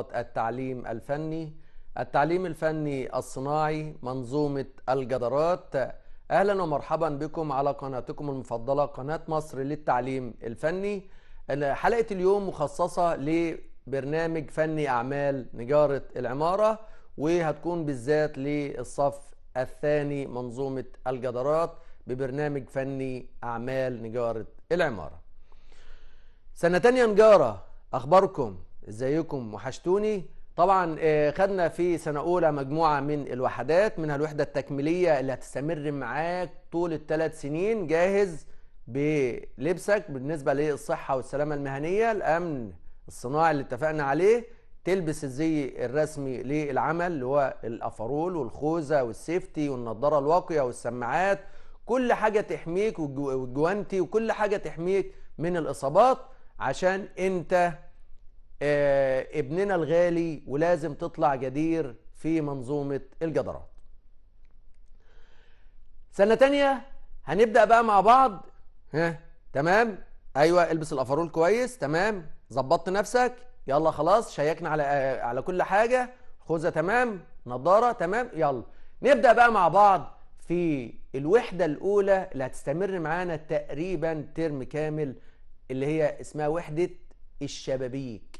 مخططات التعليم الفني التعليم الفني الصناعي منظومة الجدارات أهلا ومرحبا بكم على قناتكم المفضلة قناة مصر للتعليم الفني حلقة اليوم مخصصة لبرنامج فني أعمال نجارة العمارة وهتكون بالذات للصف الثاني منظومة الجدارات ببرنامج فني أعمال نجارة العمارة سنة تانية نجارة أخباركم ازيكم وحشتوني طبعا آه، خدنا في سنة أولى مجموعة من الوحدات منها الوحدة التكميلية اللي هتستمر معاك طول الثلاث سنين جاهز بلبسك بالنسبة للصحة والسلامة المهنية الأمن الصناعي اللي اتفقنا عليه تلبس الزي الرسمي للعمل اللي هو الأفرول والخوذة والسيفتي والنضارة الواقية والسماعات كل حاجة تحميك والجوانتي وكل حاجة تحميك من الإصابات عشان أنت آه، ابننا الغالي ولازم تطلع جدير في منظومة الجدارات سنة تانية هنبدأ بقى مع بعض ها تمام ايوه البس الافرول كويس تمام ظبطت نفسك يلا خلاص شيكنا على آه، على كل حاجه خوذه تمام نضاره تمام يلا نبدا بقى مع بعض في الوحده الاولى اللي هتستمر معانا تقريبا ترم كامل اللي هي اسمها وحده الشبابيك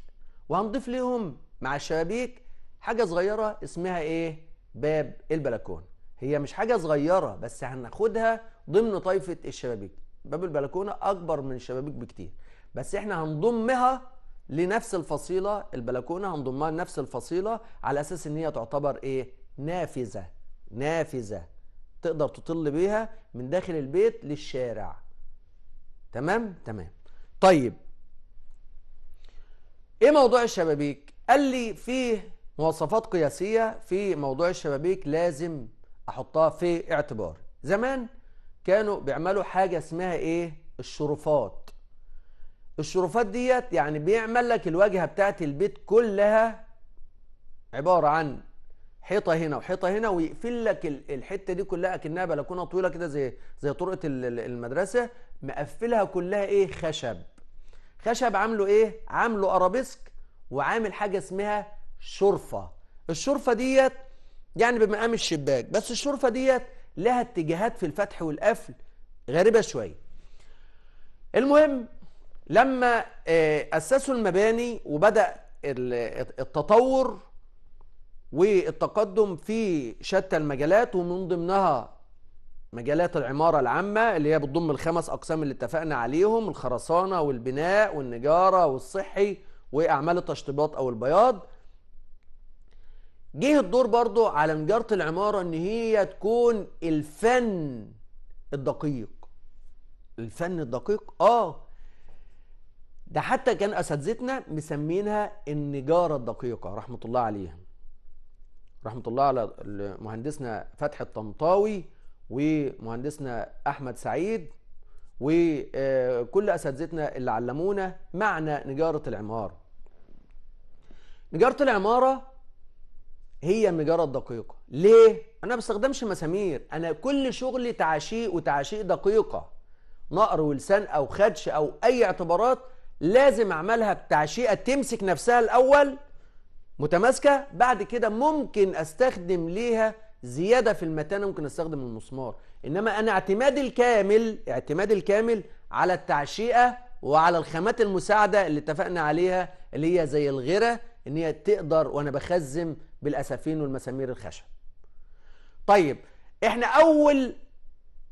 وهنضيف ليهم مع الشبابيك حاجة صغيرة اسمها ايه باب البلكونة هي مش حاجة صغيرة بس هناخدها ضمن طائفة الشبابيك باب البلكونة أكبر من الشبابيك بكتير بس احنا هنضمها لنفس الفصيلة البلكونة هنضمها لنفس الفصيلة على أساس إن هي تعتبر إيه؟ نافذة نافذة تقدر تطل بيها من داخل البيت للشارع تمام تمام طيب ايه موضوع الشبابيك قال لي فيه مواصفات قياسية في موضوع الشبابيك لازم احطها في اعتبار زمان كانوا بيعملوا حاجة اسمها ايه الشرفات الشرفات ديت يعني بيعمل لك الواجهة بتاعت البيت كلها عبارة عن حيطة هنا وحيطة هنا ويقفل لك الحتة دي كلها اكنها بلكونة طويلة كده زي زي طرقة المدرسة مقفلها كلها ايه خشب خشب عامله ايه عامله ارابيسك وعامل حاجه اسمها شرفه الشرفه ديت يعني بمقام الشباك بس الشرفه ديت لها اتجاهات في الفتح والقفل غريبه شويه المهم لما آه، اسسوا المباني وبدا التطور والتقدم في شتى المجالات ومن ضمنها مجالات العمارة العامة اللي هي بتضم الخمس أقسام اللي اتفقنا عليهم الخرسانة والبناء والنجارة والصحي وأعمال التشطيبات أو البياض جه الدور برضو على نجارة العمارة إن هي تكون الفن الدقيق الفن الدقيق آه ده حتى كان أساتذتنا مسمينها النجارة الدقيقة رحمة الله عليها رحمة الله على مهندسنا فتحي الطنطاوي ومهندسنا احمد سعيد وكل اساتذتنا اللي علمونا معنى نجاره العماره نجاره العماره هي النجاره الدقيقه ليه انا ما بستخدمش مسامير انا كل شغلي تعشيق وتعشيق دقيقه نقر ولسان او خدش او اي اعتبارات لازم اعملها بتعشيقه تمسك نفسها الاول متماسكه بعد كده ممكن استخدم ليها زيادة في المتانة ممكن استخدم المسمار إنما أنا اعتمادي الكامل اعتمادي الكامل على التعشيئة وعلى الخامات المساعدة اللي اتفقنا عليها اللي هي زي الغيرة إن هي تقدر وأنا بخزم بالأسافين والمسامير الخشب طيب احنا أول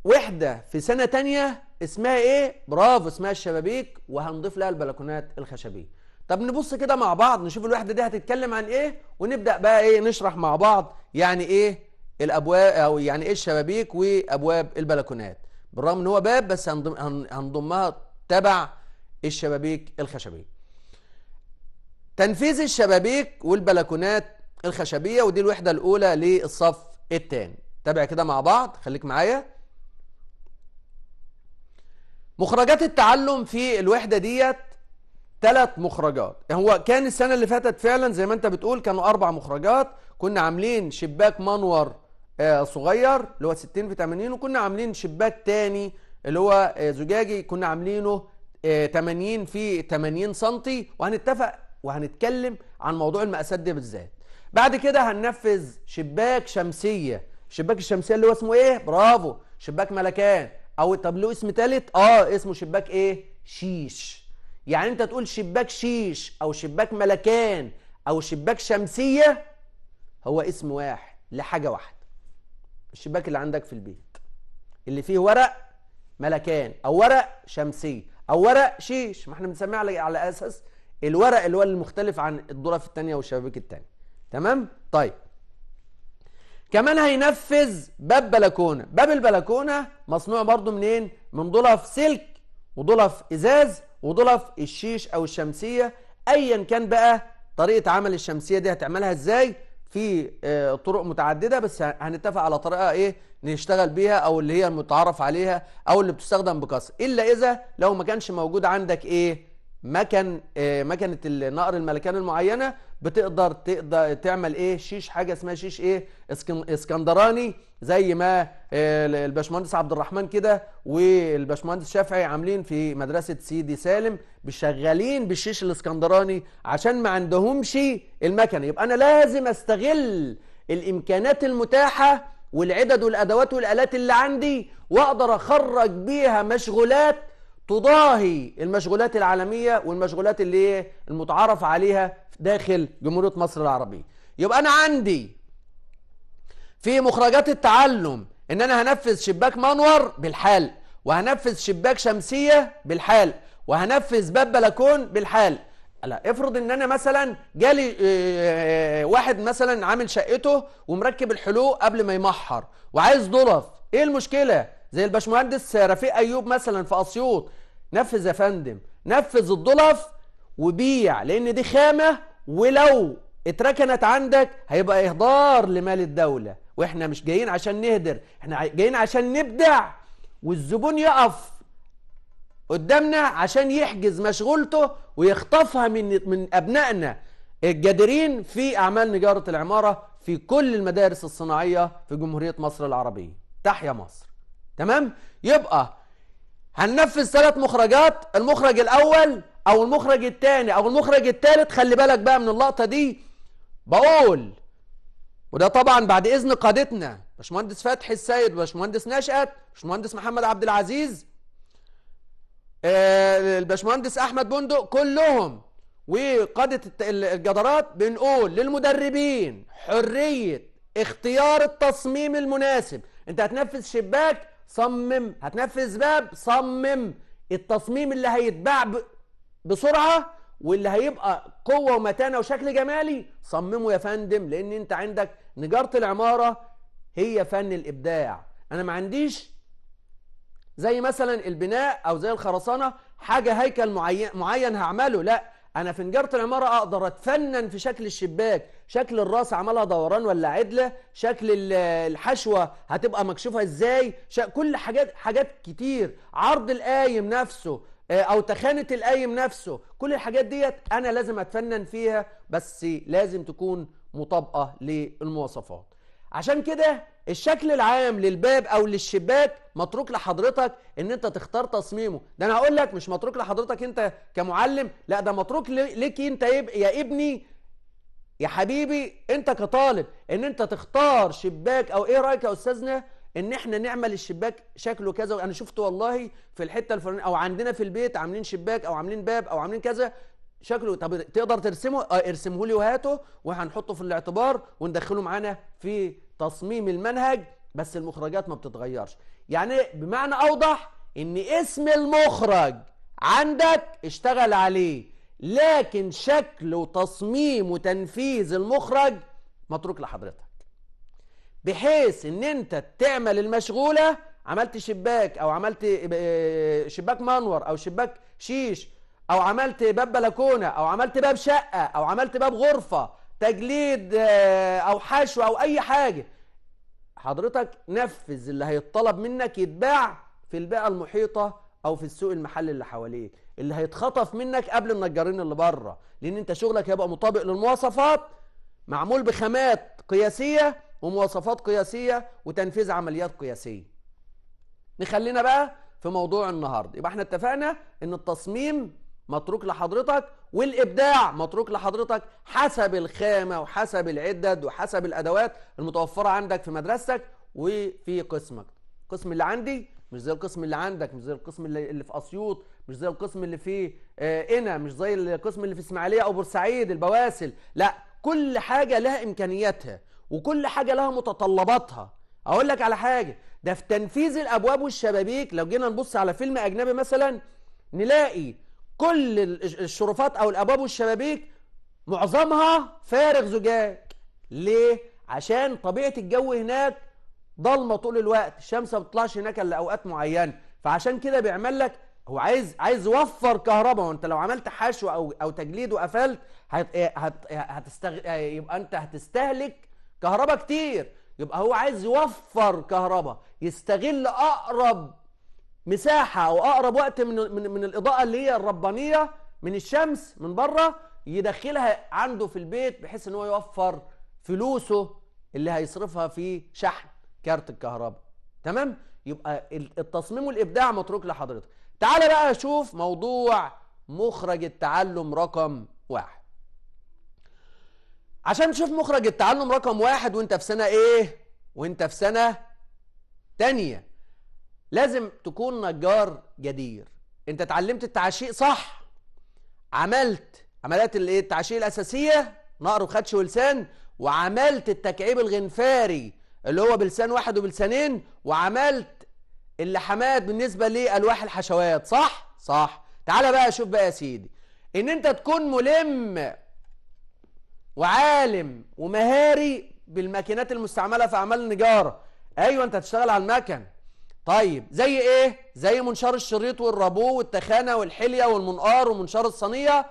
وحدة في سنة تانية اسمها ايه؟ برافو اسمها الشبابيك وهنضيف لها البلكونات الخشبية. طب نبص كده مع بعض نشوف الوحدة دي هتتكلم عن ايه ونبدأ بقى ايه نشرح مع بعض يعني ايه الابواب او يعني ايه الشبابيك وابواب البلكونات بالرغم ان هو باب بس هنضم هنضمها تبع الشبابيك الخشبيه تنفيذ الشبابيك والبلكونات الخشبيه ودي الوحده الاولى للصف الثاني تابع كده مع بعض خليك معايا مخرجات التعلم في الوحده ديت ثلاث مخرجات هو كان السنه اللي فاتت فعلا زي ما انت بتقول كانوا اربع مخرجات كنا عاملين شباك منور آه، صغير اللي هو 60 في 80 وكنا عاملين شباك تاني اللي هو آه، زجاجي كنا عاملينه 80 آه، في 80 سم وهنتفق وهنتكلم عن موضوع المقاسات دي بالذات بعد كده هننفذ شباك شمسيه الشباك الشمسيه اللي هو اسمه ايه برافو شباك ملكان او طب له اسم تالت؟ اه اسمه شباك ايه شيش يعني انت تقول شباك شيش او شباك ملكان او شباك شمسيه هو اسم واحد لحاجه واحده الشباك اللي عندك في البيت اللي فيه ورق ملكان او ورق شمسي او ورق شيش ما احنا بنسميه على على اساس الورق اللي هو المختلف عن الدرف الثانيه والشبابيك الثانيه تمام طيب كمان هينفذ باب بلكونه باب البلكونه مصنوع برضو منين من ضلف سلك وضلف ازاز وضلف الشيش او الشمسيه ايا كان بقى طريقه عمل الشمسيه دي هتعملها ازاي في آه، طرق متعدده بس هنتفق على طريقه ايه نشتغل بيها او اللي هي المتعارف عليها او اللي بتستخدم بكثره الا اذا لو ما كانش موجود عندك ايه مكن آه، مكنه النقر الملكان المعينه بتقدر تقدر تعمل ايه شيش حاجه اسمها شيش ايه اسكندراني زي ما آه، الباشمهندس عبد الرحمن كده والباشمهندس شافعي عاملين في مدرسه سيدي سالم شغالين بالشيش الاسكندراني عشان ما عندهمش المكنه يبقى انا لازم استغل الامكانات المتاحه والعدد والادوات والالات اللي عندي واقدر اخرج بيها مشغولات تضاهي المشغولات العالمية والمشغولات اللي المتعارف عليها داخل جمهورية مصر العربية يبقى أنا عندي في مخرجات التعلم إن أنا هنفذ شباك منور بالحال وهنفذ شباك شمسية بالحال وهنفذ باب بلكون بالحال لا افرض ان انا مثلا جالي آه، آه، واحد مثلا عامل شقته ومركب الحلو قبل ما يمحر وعايز ضلف ايه المشكله زي الباشمهندس رفيق ايوب مثلا في اسيوط نفذ يا فندم نفذ الضلف وبيع لان دي خامه ولو اتركنت عندك هيبقى اهدار لمال الدوله واحنا مش جايين عشان نهدر احنا جايين عشان نبدع والزبون يقف قدامنا عشان يحجز مشغولته ويخطفها من من ابنائنا الجادرين في اعمال نجاره العماره في كل المدارس الصناعيه في جمهوريه مصر العربيه تحيا مصر تمام يبقى هننفذ ثلاث مخرجات المخرج الاول او المخرج الثاني او المخرج الثالث خلي بالك بقى من اللقطه دي بقول وده طبعا بعد اذن قادتنا باشمهندس فتحي السيد وباشمهندس نشأت باشمهندس محمد عبد العزيز آه، الباشمهندس احمد بندق كلهم وقاده الجدارات بنقول للمدربين حريه اختيار التصميم المناسب انت هتنفذ شباك صمم هتنفذ باب صمم التصميم اللي هيتباع بسرعه واللي هيبقى قوه ومتانه وشكل جمالي صممه يا فندم لان انت عندك نجاره العماره هي فن الابداع انا ما عنديش زي مثلا البناء او زي الخرسانه حاجه هيكل معين معين هعمله لا انا في نجاره العماره اقدر اتفنن في شكل الشباك شكل الراس عملها دوران ولا عدله شكل الحشوه هتبقى مكشوفه ازاي كل حاجات حاجات كتير عرض القايم نفسه آه، او تخانه القايم نفسه كل الحاجات ديت انا لازم اتفنن فيها بس لازم تكون مطابقه للمواصفات عشان كده الشكل العام للباب او للشباك متروك لحضرتك ان انت تختار تصميمه ده انا هقول لك مش متروك لحضرتك انت كمعلم لا ده متروك ليك انت يا ابني يا حبيبي انت كطالب ان انت تختار شباك او ايه رايك يا استاذنا ان احنا نعمل الشباك شكله كذا انا شفت والله في الحته الفلانيه او عندنا في البيت عاملين شباك او عاملين باب او عاملين كذا شكله طب تقدر ترسمه اه ارسمه لي وهاته وهنحطه في الاعتبار وندخله معانا في تصميم المنهج بس المخرجات ما بتتغيرش يعني بمعنى اوضح ان اسم المخرج عندك اشتغل عليه لكن شكل وتصميم وتنفيذ المخرج متروك لحضرتك بحيث ان انت تعمل المشغوله عملت شباك او عملت آه، شباك منور او شباك شيش او عملت باب بلكونه او عملت باب شقه او عملت باب غرفه تجليد آه، او حشو او اي حاجه حضرتك نفذ اللي هيتطلب منك يتباع في البيئه المحيطه او في السوق المحلي اللي حواليك اللي هيتخطف منك قبل النجارين اللي بره لان انت شغلك هيبقى مطابق للمواصفات معمول بخامات قياسيه ومواصفات قياسيه وتنفيذ عمليات قياسيه نخلينا بقى في موضوع النهارده يبقى احنا اتفقنا ان التصميم متروك لحضرتك والابداع متروك لحضرتك حسب الخامه وحسب العدد وحسب الادوات المتوفره عندك في مدرستك وفي قسمك القسم اللي عندي مش زي القسم اللي عندك مش زي القسم اللي, اللي في اسيوط مش زي القسم اللي في قنا آه، مش زي القسم اللي في اسماعيليه او بورسعيد البواسل لا كل حاجه لها امكانياتها وكل حاجه لها متطلباتها اقول لك على حاجه ده في تنفيذ الابواب والشبابيك لو جينا نبص على فيلم اجنبي مثلا نلاقي كل الشرفات او الابواب والشبابيك معظمها فارغ زجاج ليه عشان طبيعه الجو هناك ضلمه طول الوقت الشمس ما بتطلعش هناك الا اوقات معينه فعشان كده بيعمل لك هو عايز عايز يوفر كهرباء وانت لو عملت حشو او او تجليد وقفلت هت هت هتستغ... يبقى انت هتستهلك كهرباء كتير يبقى هو عايز يوفر كهرباء يستغل اقرب مساحه او اقرب وقت من من, من الاضاءه اللي هي الربانيه من الشمس من بره يدخلها عنده في البيت بحيث ان هو يوفر فلوسه اللي هيصرفها في شحن كارت الكهرباء تمام يبقى التصميم والابداع متروك لحضرتك تعالى بقى اشوف موضوع مخرج التعلم رقم واحد عشان تشوف مخرج التعلم رقم واحد وانت في سنه ايه وانت في سنه تانية لازم تكون نجار جدير انت اتعلمت التعشيق صح عملت عمليات الايه التعشيق الاساسيه نقر وخدش ولسان وعملت التكعيب الغنفاري اللي هو بلسان واحد وبلسانين وعملت اللحمات بالنسبه لالواح الحشوات صح صح تعال بقى شوف بقى يا سيدي ان انت تكون ملم وعالم ومهاري بالماكينات المستعمله في اعمال النجاره ايوه انت هتشتغل على المكن طيب زي ايه زي منشار الشريط والرابو والتخانه والحليه والمنقار ومنشار الصينيه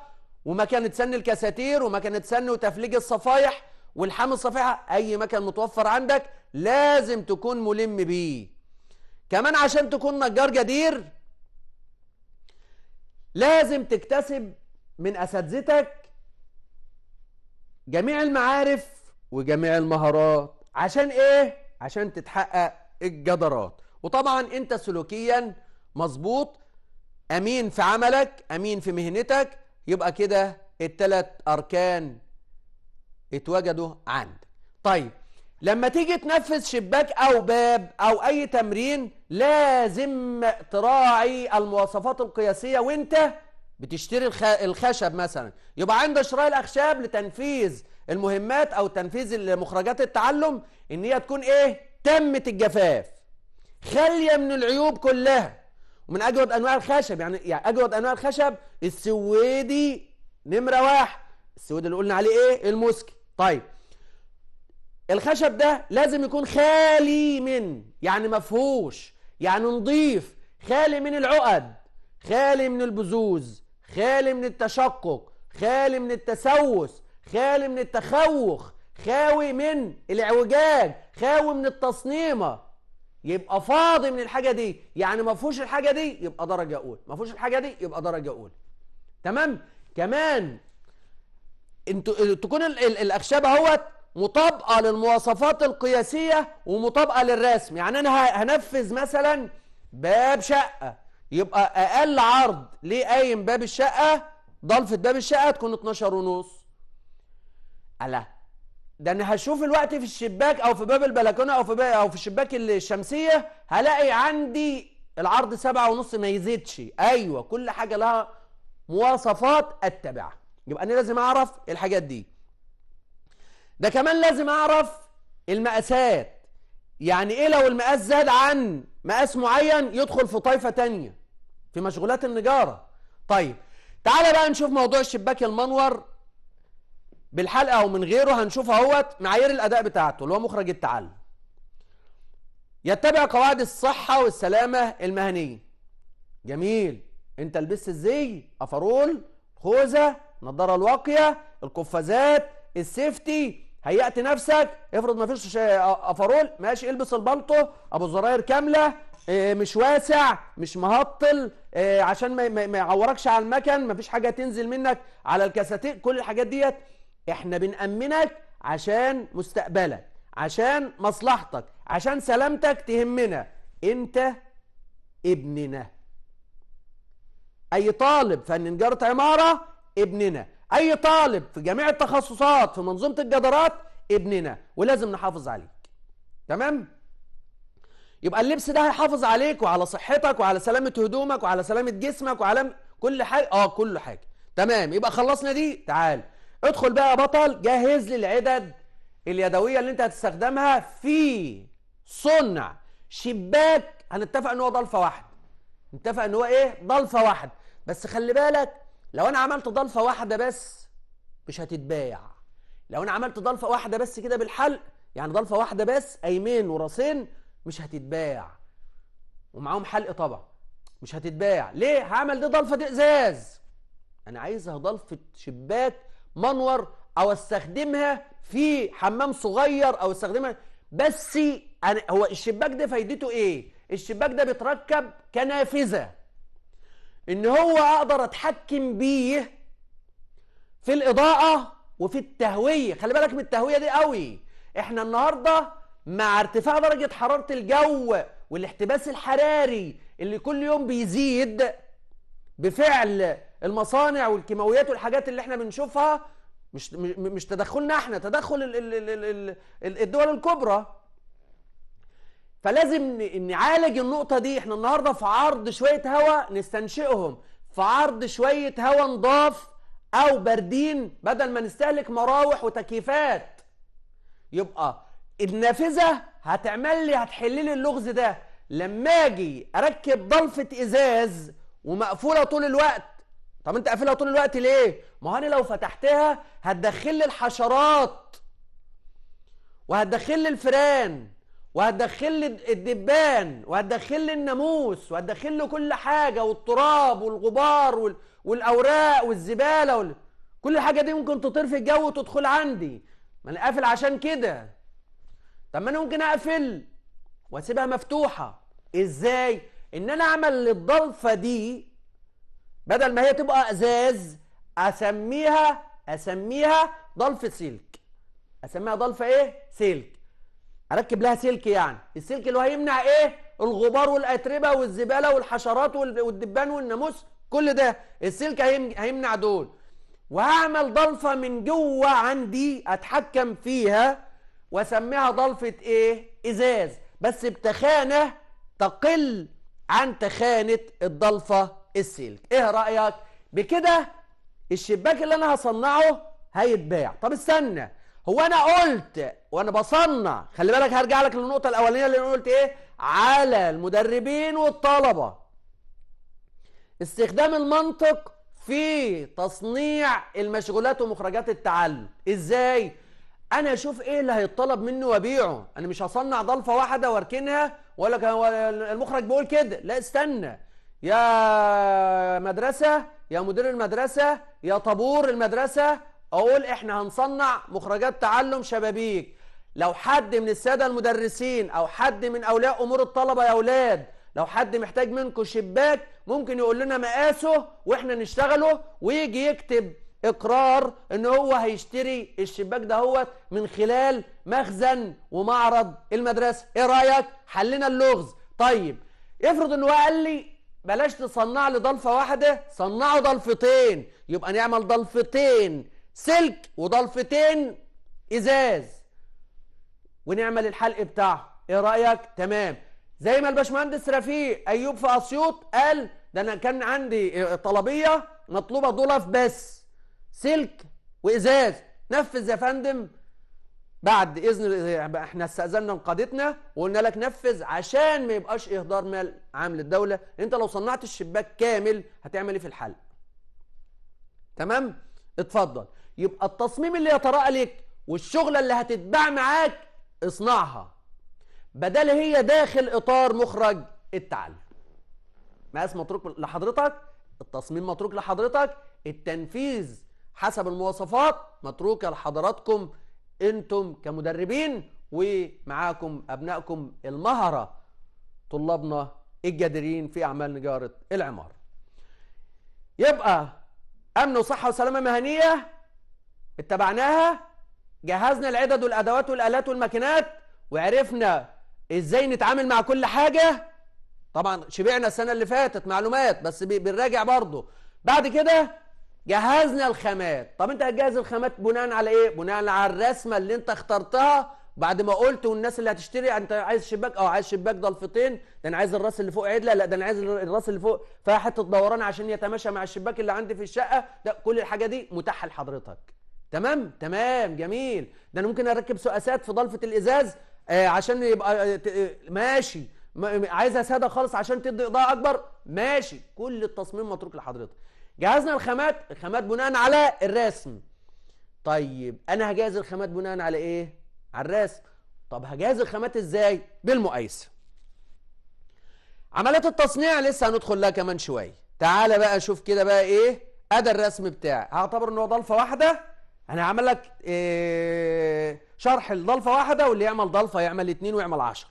ومكنه سن الكساتير ومكنه سن وتفليج الصفايح والحام الصفيحه اي مكان متوفر عندك لازم تكون ملم بيه كمان عشان تكون نجار جدير لازم تكتسب من اساتذتك جميع المعارف وجميع المهارات عشان ايه عشان تتحقق الجدارات وطبعا انت سلوكيا مظبوط امين في عملك امين في مهنتك يبقى كده التلات اركان اتوجدوا عندك طيب لما تيجي تنفذ شباك او باب او اي تمرين لازم تراعي المواصفات القياسيه وانت بتشتري الخشب مثلا يبقى عند شراء الاخشاب لتنفيذ المهمات او تنفيذ مخرجات التعلم ان هي تكون ايه تمت الجفاف خاليه من العيوب كلها ومن اجود انواع الخشب يعني يعني اجود انواع الخشب السويدي نمره واحد السويدي اللي قلنا عليه ايه الموسكي طيب الخشب ده لازم يكون خالي من يعني مفهوش يعني نضيف خالي من العقد خالي من البزوز خالي من التشقق خالي من التسوس خالي من التخوخ خاوي من الاعوجاج خاوي من التصنيمه يبقى فاضي من الحاجه دي يعني ما فيهوش الحاجه دي يبقى درجه اولى ما فيهوش الحاجه دي يبقى درجه اولى تمام كمان انتوا تكون الاخشاب اهوت مطابقه للمواصفات القياسيه ومطابقه للرسم يعني انا هنفذ مثلا باب شقه يبقى اقل عرض ليه قايم باب الشقه ضلفه باب الشقه تكون 12 ونص الا ده انا هشوف الوقت في الشباك او في باب البلكونه او في باب او في الشباك الشمسيه هلاقي عندي العرض سبعة ونص ما يزيدش ايوه كل حاجه لها مواصفات اتبعها يبقى انا لازم اعرف الحاجات دي ده كمان لازم اعرف المقاسات يعني ايه لو المقاس زاد عن مقاس معين يدخل في طائفه تانية في مشغولات النجاره طيب تعالى بقى نشوف موضوع الشباك المنور بالحلقه او من غيره هنشوف اهوت معايير الاداء بتاعته اللي هو مخرج التعلم يتبع قواعد الصحه والسلامه المهنيه جميل انت لبست الزي افرول خوذه نظاره الواقيه القفازات السيفتي هيأت نفسك افرض ما فيش افرول ماشي البس البلطو ابو الزراير كامله آه، مش واسع مش مهطل آه، عشان ما يعوركش على المكن فيش حاجه تنزل منك على الكاساتين كل الحاجات ديت احنا بنأمنك عشان مستقبلك عشان مصلحتك عشان سلامتك تهمنا انت ابننا اي طالب فن نجارة عمارة ابننا اي طالب في جميع التخصصات في منظومة الجدارات ابننا ولازم نحافظ عليك تمام يبقى اللبس ده هيحافظ عليك وعلى صحتك وعلى سلامة هدومك وعلى سلامة جسمك وعلى كل حاجة اه كل حاجة تمام يبقى خلصنا دي تعال ادخل بقى يا بطل جهز لي العدد اليدويه اللي انت هتستخدمها في صنع شباك هنتفق ان هو ضلفه واحده نتفق ان هو ايه ضلفه واحده بس خلي بالك لو انا عملت ضلفه واحده بس مش هتتباع لو انا عملت ضلفه واحده بس كده بالحلق يعني ضلفه واحده بس قايمين وراسين مش هتتباع ومعاهم حلق طبعا مش هتتباع ليه هعمل دي ضلفه دي ازاز انا عايزها ضلفه شباك منور او استخدمها في حمام صغير او استخدمها بس أنا هو الشباك ده فايدته ايه الشباك ده بيتركب كنافذه ان هو اقدر اتحكم بيه في الاضاءه وفي التهويه خلي بالك من التهويه دي قوي احنا النهارده مع ارتفاع درجه حراره الجو والاحتباس الحراري اللي كل يوم بيزيد بفعل المصانع والكيماويات والحاجات اللي احنا بنشوفها مش مش تدخلنا احنا تدخل الدول الكبرى فلازم نعالج النقطة دي احنا النهاردة في عرض شوية هواء نستنشئهم في عرض شوية هواء نضاف او باردين بدل ما نستهلك مراوح وتكييفات يبقى النافذة هتعمل لي هتحل لي اللغز ده لما اجي اركب ضلفة ازاز ومقفولة طول الوقت طب انت قافلها طول الوقت ليه ما انا لو فتحتها هتدخل لي الحشرات وهتدخل لي الفيران وهتدخل لي الدبان وهتدخل لي الناموس وهتدخل لي كل حاجه والتراب والغبار وال... والاوراق والزباله وال... كل حاجه دي ممكن تطير في الجو وتدخل عندي ما انا قافل عشان كده طب ما انا ممكن اقفل واسيبها مفتوحه ازاي ان انا اعمل للضلفه دي بدل ما هي تبقى ازاز اسميها اسميها ضلفه سلك اسميها ضلفه ايه سلك اركب لها سلك يعني السلك اللي هو هيمنع ايه الغبار والاتربه والزباله والحشرات والدبان والناموس كل ده السلك هيمنع دول وهعمل ضلفه من جوه عندي اتحكم فيها واسميها ضلفه ايه ازاز بس بتخانه تقل عن تخانه الضلفه السلك ايه رايك بكده الشباك اللي انا هصنعه هيتباع طب استنى هو انا قلت وانا بصنع خلي بالك هرجع لك للنقطه الاولانيه اللي انا قلت ايه على المدربين والطلبه استخدام المنطق في تصنيع المشغولات ومخرجات التعلم ازاي انا اشوف ايه اللي هيتطلب مني وابيعه انا مش هصنع ضلفه واحده واركنها ولا المخرج بيقول كده لا استنى يا مدرسة يا مدير المدرسة يا طابور المدرسة أقول إحنا هنصنع مخرجات تعلم شبابيك لو حد من السادة المدرسين أو حد من أولياء أمور الطلبة يا أولاد لو حد محتاج منكم شباك ممكن يقول لنا مقاسه وإحنا نشتغله ويجي يكتب إقرار إن هو هيشتري الشباك دهوت من خلال مخزن ومعرض المدرسة إيه رأيك؟ حلنا اللغز طيب افرض إن هو قال لي بلاش تصنع لي ضلفه واحده صنعوا ضلفتين يبقى نعمل ضلفتين سلك وضلفتين ازاز ونعمل الحلق بتاعه ايه رايك تمام زي ما الباشمهندس رفيق ايوب في اسيوط قال ده انا كان عندي آه، طلبيه مطلوبه ضلف بس سلك وازاز نفذ يا فندم بعد اذن يعني احنا استاذنا قادتنا وقلنا لك نفذ عشان ما يبقاش اهدار مال عام للدوله انت لو صنعت الشباك كامل هتعمل ايه في الحلق تمام اتفضل يبقى التصميم اللي يتراءى لك والشغله اللي هتتباع معاك اصنعها بدل هي داخل اطار مخرج التعلم مقاس متروك لحضرتك التصميم متروك لحضرتك التنفيذ حسب المواصفات متروكه لحضراتكم انتم كمدربين ومعاكم ابنائكم المهرة طلابنا الجادرين في اعمال نجارة العمارة يبقى امن وصحة وسلامة مهنية اتبعناها جهزنا العدد والادوات والالات والماكينات وعرفنا ازاي نتعامل مع كل حاجة طبعا شبعنا السنة اللي فاتت معلومات بس بنراجع برضه بعد كده جهزنا الخامات طب انت هتجهز الخامات بناء على ايه بناء على الرسمه اللي انت اخترتها بعد ما قلت والناس اللي هتشتري انت عايز شباك اه عايز شباك ضلفتين ده انا عايز الراس اللي فوق عدله لا ده انا عايز الراس اللي فوق فيها حته دوران عشان يتماشى مع الشباك اللي عندي في الشقه ده كل الحاجه دي متاحه لحضرتك تمام تمام جميل ده انا ممكن اركب سقاسات في ضلفه الازاز آه عشان يبقى آه, آه، ماشي عايزها ساده خالص عشان تدي اضاءه اكبر ماشي كل التصميم متروك لحضرتك جهزنا الخامات الخامات بناء على الرسم طيب انا هجهز الخامات بناء على ايه على الرسم طب هجهز الخامات ازاي بالمقايسه عمليات التصنيع لسه هندخل لها كمان شويه تعالى بقى شوف كده بقى ايه ادي الرسم بتاعي هعتبر ان هو ضلفه واحده انا هعمل لك إيه شرح لضلفه واحده واللي يعمل ضلفه يعمل اتنين ويعمل عشرة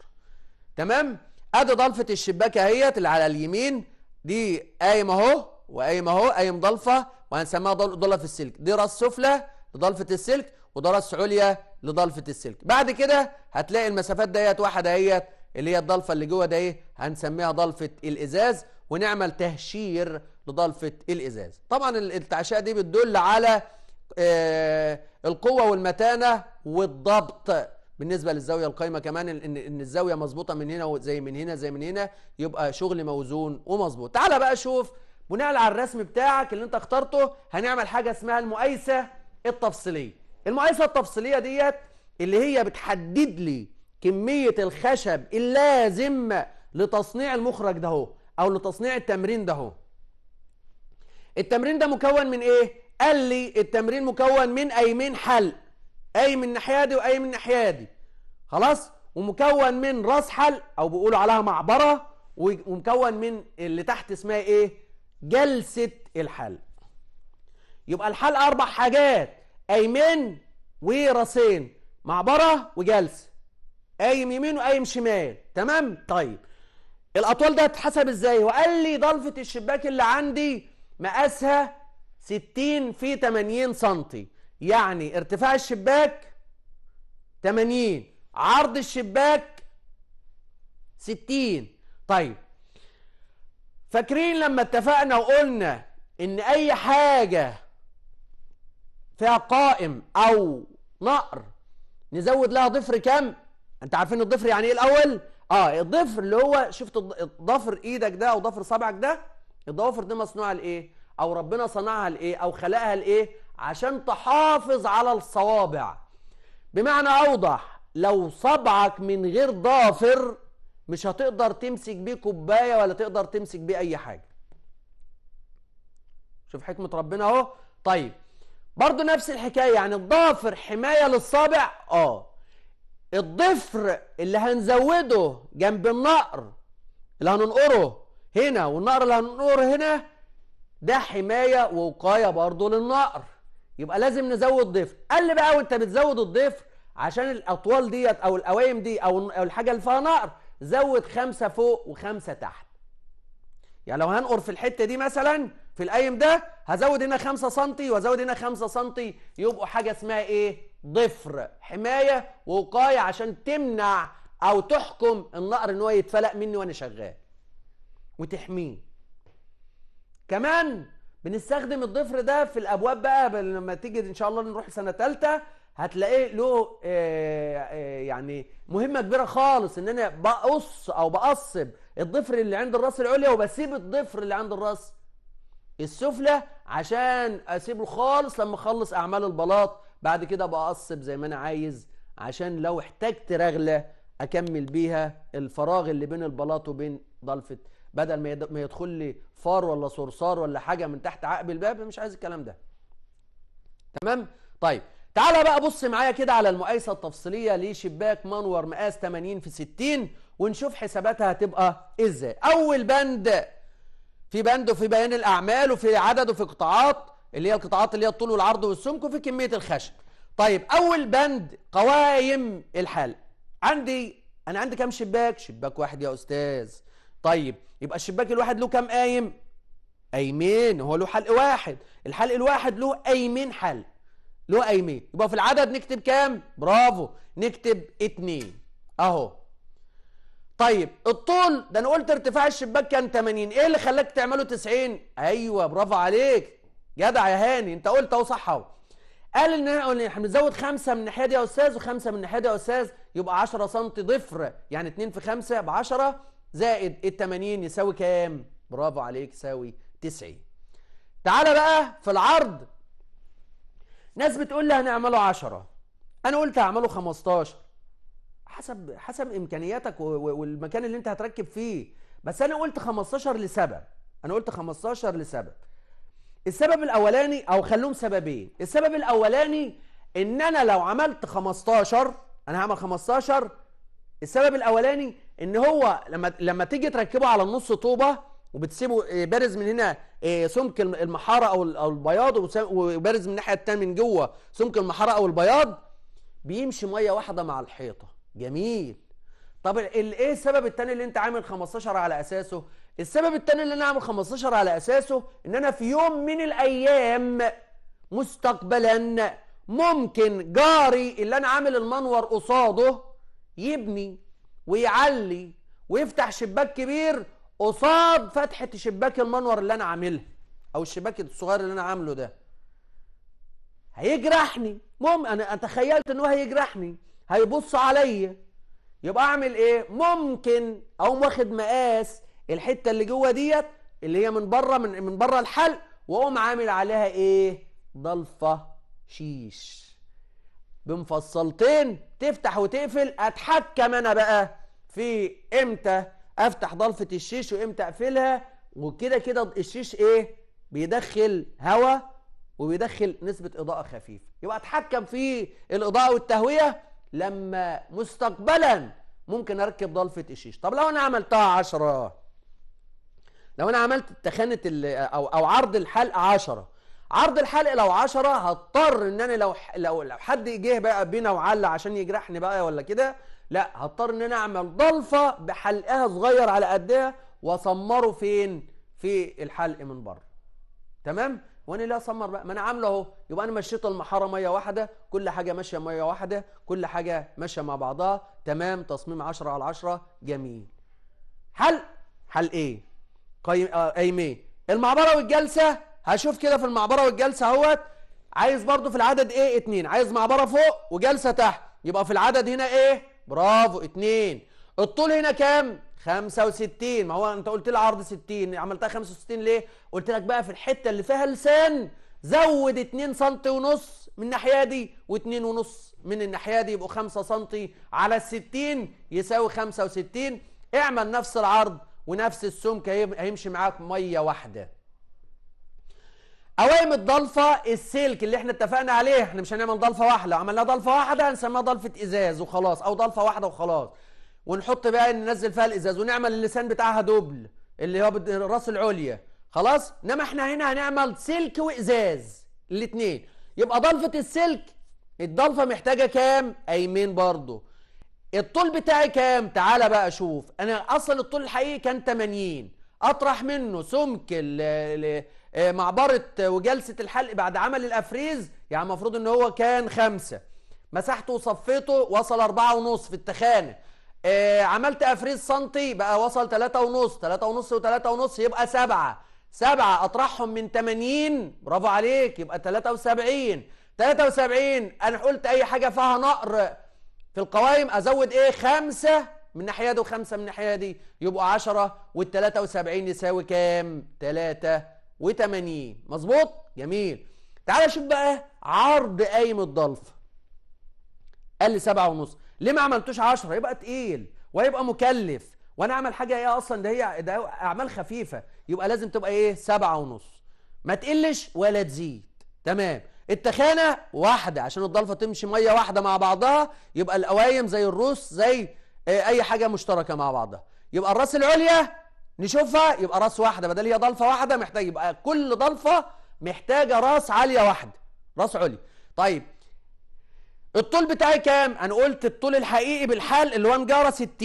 تمام ادي ضلفه الشباك اهيت اللي على اليمين دي قايمه اهو وقايم اهو قايم ضلفه وهنسميها ضلف السلك دي راس سفلى لضلفه السلك وده راس عليا لضلفه السلك بعد كده هتلاقي المسافات ديت واحده اهيت اللي هي الضلفه اللي جوه ده ايه هنسميها ضلفه الازاز ونعمل تهشير لضلفه الازاز طبعا التعشئه دي بتدل على آه، القوه والمتانه والضبط بالنسبه للزاويه القايمه كمان ان ان الزاويه مظبوطه من هنا وزي من هنا زي من هنا يبقى شغل موزون ومظبوط تعال بقى شوف بناء على الرسم بتاعك اللي انت اخترته هنعمل حاجه اسمها المقايسه التفصيليه المقايسه التفصيليه ديت اللي هي بتحدد لي كميه الخشب اللازمه لتصنيع المخرج ده او لتصنيع التمرين ده التمرين ده مكون من ايه قال لي التمرين مكون من ايمين حلق اي من الناحيه دي واي من الناحيه دي خلاص ومكون من راس حلق او بيقولوا عليها معبره ومكون من اللي تحت اسمها ايه جلسة الحلق يبقى الحلق أربع حاجات أيمن وراسين معبرة وجلسة قايم يمين وقايم شمال تمام طيب الأطوال ده هتتحسب إزاي وقال لي ضلفة الشباك اللي عندي مقاسها 60 في 80 سنتي يعني ارتفاع الشباك 80 عرض الشباك 60 طيب فاكرين لما اتفقنا وقلنا ان اي حاجة فيها قائم او نقر نزود لها ضفر كم انت عارفين الضفر يعني ايه الاول اه الضفر اللي هو شفت ضفر ايدك ده او ضفر صبعك ده الضوافر دي مصنوعه لايه او ربنا صنعها لايه او خلقها لايه عشان تحافظ على الصوابع بمعنى اوضح لو صبعك من غير ضافر مش هتقدر تمسك بيه كوبايه ولا تقدر تمسك بيه اي حاجه شوف حكمه ربنا اهو طيب برضو نفس الحكايه يعني الضافر حمايه للصابع اه الضفر اللي هنزوده جنب النقر اللي هننقره هنا والنقر اللي هننقره هنا ده حمايه ووقايه برضو للنقر يبقى لازم نزود ضفر قال لي بقى وانت بتزود الضفر عشان الاطوال ديت او القوايم دي او الحاجه اللي فيها نقر زود خمسة فوق وخمسة تحت يعني لو هنقر في الحتة دي مثلا في القايم ده هزود هنا 5 سم وازود هنا 5 سم يبقوا حاجة اسمها ايه؟ ضفر حماية ووقاية عشان تمنع او تحكم النقر ان هو يتفلق مني وانا شغال وتحميه كمان بنستخدم الضفر ده في الابواب بقى لما تيجي ان شاء الله نروح سنه ثالثه هتلاقيه له آه، آه، يعني مهمه كبيره خالص ان انا بقص او بقصب الضفر اللي عند الراس العليا وبسيب الضفر اللي عند الراس السفلى عشان اسيبه خالص لما اخلص اعمال البلاط بعد كده بقصب زي ما انا عايز عشان لو احتجت رغله اكمل بيها الفراغ اللي بين البلاط وبين ضلفه بدل ما ما يدخل لي فار ولا صرصار ولا حاجه من تحت عقب الباب مش عايز الكلام ده تمام طيب تعال بقى بص معايا كده على المقايسه التفصيليه لشباك منور مقاس 80 في 60 ونشوف حساباتها هتبقى ازاي اول بند في بند وفي بيان الاعمال وفي عدد وفي قطاعات اللي هي القطاعات اللي هي الطول والعرض والسمك وفي كميه الخشب طيب اول بند قوائم الحال عندي انا عندي كام شباك شباك واحد يا استاذ طيب يبقى الشباك الواحد له كام قايم قايمين هو له حلق واحد الحلق الواحد له قايمين حلق له قايمين يبقى في العدد نكتب كام برافو نكتب اتنين اهو طيب الطول ده انا قلت ارتفاع الشباك كان 80 ايه اللي خلاك تعمله 90 ايوه برافو عليك جدع يا هاني انت قلت اهو صح اهو قال ان احنا بنزود 5 من الناحيه دي يا استاذ و5 من الناحيه دي يا استاذ يبقى 10 سم ضفر يعني 2 في 5 ب 10 زائد ال 80 يساوي كام برافو عليك يساوي 90 تعالى بقى في العرض ناس بتقول لي هنعمله 10 انا قلت هعمله 15 حسب حسب امكانياتك والمكان اللي انت هتركب فيه بس انا قلت 15 لسبب انا قلت 15 لسبب السبب الاولاني او خلوهم سببين السبب الاولاني ان انا لو عملت 15 انا هعمل 15 السبب الاولاني ان هو لما لما تيجي تركبه على النص طوبه وبتسيبه آه، بارز من هنا آه، سمك المحاره او او البياض وبارز من الناحيه الثانيه من جوه سمك المحاره او البياض بيمشي ميه واحده مع الحيطه جميل طب ايه السبب الثاني اللي انت عامل 15 على اساسه السبب الثاني اللي انا عامل 15 على اساسه ان انا في يوم من الايام مستقبلا ممكن جاري اللي انا عامل المنور قصاده يبني ويعلي ويفتح شباك كبير قصاد فتحه شباك المنور اللي انا عاملها او الشباك الصغير اللي انا عامله ده هيجرحني مم انا تخيلت ان هو هيجرحني هيبص عليا يبقى اعمل ايه ممكن اقوم واخد مقاس الحته اللي جوه ديت اللي هي من بره من من بره الحلق واقوم عامل عليها ايه ضلفه شيش بمفصلتين تفتح وتقفل اتحكم انا بقى في امتى افتح ضلفه الشيش وامتى اقفلها وكده كده الشيش ايه بيدخل هواء وبيدخل نسبه اضاءه خفيفه يبقى اتحكم في الاضاءه والتهويه لما مستقبلا ممكن اركب ضلفه الشيش طب لو انا عملتها 10 لو انا عملت تخانه او او عرض الحلق 10 عرض الحلق لو 10 هضطر ان انا لو لو لو حد جه بقى بينا وعلى عشان يجرحني بقى ولا كده لا هضطر ان انا اعمل ضلفه بحلقها صغير على قدها واسمره فين في الحلق من بره تمام وانا لا اسمر بقى ما انا عامله اهو يبقى انا مشيت المحاره ميه واحده كل حاجه ماشيه ميه واحده كل حاجه ماشيه مع بعضها تمام تصميم 10 على 10 جميل حلق حلق ايه قيم آه، ايه؟ المعبره والجلسه هشوف كده في المعبره والجلسه اهوت عايز برضو في العدد ايه اتنين عايز معبره فوق وجلسه تحت يبقى في العدد هنا ايه برافو اتنين الطول هنا كام 65 ما هو انت قلت لي عرض 60 عملتها 65 ليه قلت لك بقى في الحته اللي فيها لسان زود 2 سم ونص من الناحيه دي و2 ونص من الناحيه دي يبقوا 5 سم على ال 60 يساوي 65 اعمل نفس العرض ونفس السمك هيمشي معاك ميه واحده قوائم الضلفه السلك اللي احنا اتفقنا عليه احنا مش هنعمل ضلفه واحده لو عملنا ضلفه واحده هنسميها ضلفه ازاز وخلاص او ضلفه واحده وخلاص ونحط بقى ننزل فيها الازاز ونعمل اللسان بتاعها دبل اللي هو الراس العليا خلاص انما احنا هنا هنعمل سلك وازاز الاثنين يبقى ضلفه السلك الضلفه محتاجه كام ايمين برضو الطول بتاعي كام تعالى بقى شوف انا اصلا الطول الحقيقي كان 80 اطرح منه سمك آه، معبره آه، وجلسه الحلق بعد عمل الافريز يعني المفروض ان هو كان خمسة مسحته وصفيته وصل أربعة ونص في التخانه آه، عملت افريز سنتي بقى وصل تلاتة ونص تلاتة ونص وتلاتة ونص يبقى سبعة سبعة اطرحهم من 80 برافو عليك يبقى 73 73 انا قلت اي حاجه فيها نقر في القوائم ازود ايه خمسة من الناحيه دي وخمسة من الناحيه دي يبقوا 10 وال 73 يساوي كام 3 وتمانين مظبوط جميل تعال شوف بقى عرض قايم الضلفه قال لي سبعة ونص ليه ما عملتوش عشرة يبقى تقيل ويبقى مكلف وانا اعمل حاجه ايه اصلا ده هي ده اعمال خفيفه يبقى لازم تبقى ايه سبعة ونص ما تقلش ولا تزيد تمام التخانه واحده عشان الضلفه تمشي ميه واحده مع بعضها يبقى القوايم زي الروس زي آه، اي حاجه مشتركه مع بعضها يبقى الراس العليا نشوفها يبقى راس واحده بدل هي ضلفه واحده محتاج يبقى كل ضلفه محتاجه راس عاليه واحده راس عليا طيب الطول بتاعي كام انا قلت الطول الحقيقي بالحلق اللي هو مجارة 60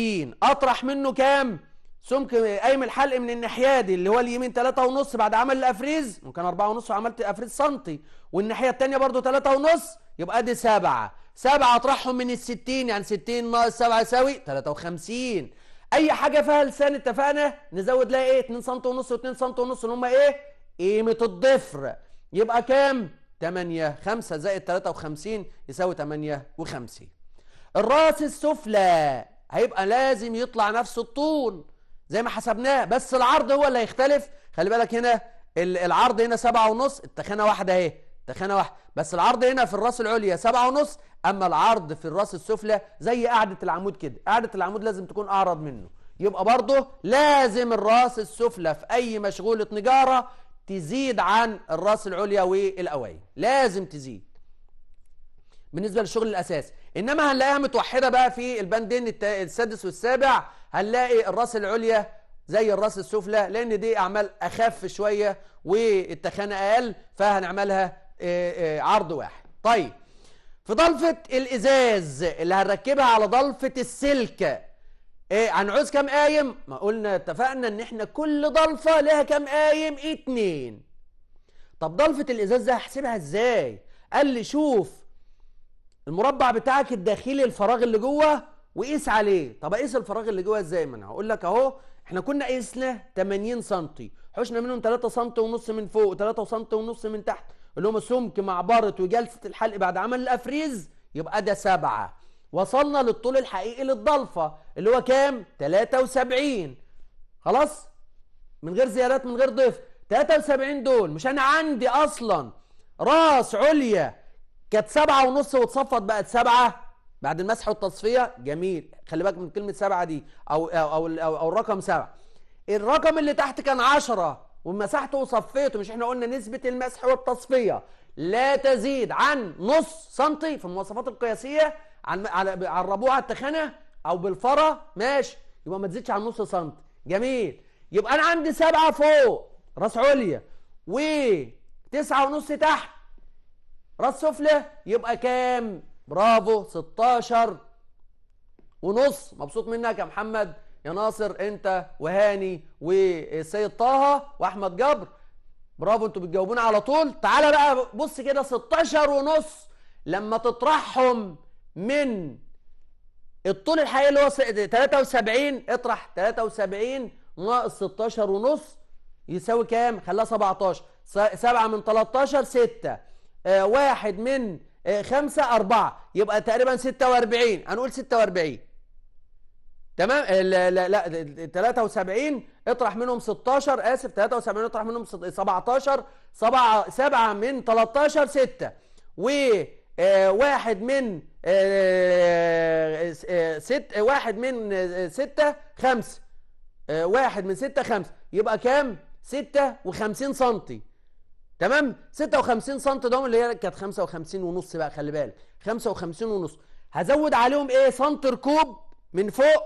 اطرح منه كام سمك قايم الحلق من الناحيه دي اللي هو اليمين 3 ونص بعد عمل الافريز ممكن 4 ونص وعملت افريز سنتي والناحيه التانية برضو 3 ونص يبقى دي 7 7 اطرحهم من ال 60 يعني 60 ناقص 7 يساوي 53 اي حاجه فيها لسان اتفقنا نزود لها ايه 2 سم ونص و2 سم ونص اللي هم ايه قيمه الضفر يبقى كام 8 5 زائد 53 يساوي 58 الراس السفلى هيبقى لازم يطلع نفس الطول زي ما حسبناه بس العرض هو اللي هيختلف خلي بالك هنا العرض هنا 7 ونص التخانة واحدة اهي تخانه واحده بس العرض هنا في الراس العليا سبعة ونص اما العرض في الراس السفلى زي قاعده العمود كده قاعده العمود لازم تكون اعرض منه يبقى برضه لازم الراس السفلى في اي مشغوله نجاره تزيد عن الراس العليا والاوائل لازم تزيد بالنسبه للشغل الاساسي انما هنلاقيها متوحده بقى في البندين السادس والسابع هنلاقي الراس العليا زي الراس السفلى لان دي اعمال اخف شويه والتخانه اقل فهنعملها آه، آه، عرض واحد طيب في ضلفة الإزاز اللي هنركبها على ضلفة السلك ايه هنعوز كام قايم؟ ما قلنا اتفقنا ان احنا كل ضلفة لها كام قايم؟ اتنين طب ضلفة الإزاز ده هحسبها ازاي؟ قال لي شوف المربع بتاعك الداخلي الفراغ اللي جوه وقيس عليه طب اقيس الفراغ اللي جوه ازاي ما انا هقول لك اهو احنا كنا قيسنا 80 سم حوشنا منهم 3 سم ونص من فوق و3 سم ونص من تحت اللي هم سمك معبرة وجلسة الحلق بعد عمل الأفريز يبقى ده سبعة وصلنا للطول الحقيقي للضلفة اللي هو كام؟ 73 خلاص؟ من غير زيادات من غير ضيف 73 دول مش أنا عندي أصلا راس عليا كانت سبعة ونص واتصفت بقت سبعة بعد المسح والتصفية جميل خلي بالك من كلمة سبعة دي أو أو أو, أو, أو الرقم سبعة الرقم اللي تحت كان عشرة ومسحته وصفيته مش احنا قلنا نسبة المسح والتصفية لا تزيد عن نص سنتي في المواصفات القياسية عن على على الربوع على التخانة أو بالفرة ماشي يبقى ما تزيدش عن نص سنتي جميل يبقى أنا عندي سبعة فوق راس عليا و تسعة ونص تحت راس سفلى يبقى كام؟ برافو 16 ونص مبسوط منك يا محمد يا ناصر انت وهاني وسيد طه واحمد جبر برافو انتوا بتجاوبونا على طول تعالى بقى بص كده 16 ونص لما تطرحهم من الطول الحقيقي اللي هو 73 اطرح 73 ناقص 16 ونص يساوي كام؟ خليها 17 7 من 13 6 1 واحد من 5 آه، 4 يبقى تقريبا 46 هنقول 46 تمام لا لا, 73 اطرح منهم 16 اسف 73 اطرح منهم 17 7 7 من 13 6 و آه، واحد من 6 آه، آه، واحد من 6 5 واحد من 6 5 يبقى كام 56 سم تمام 56 سم دول اللي هي كانت 55 ونص بقى خلي بالك 55 ونص هزود عليهم ايه سم كوب من فوق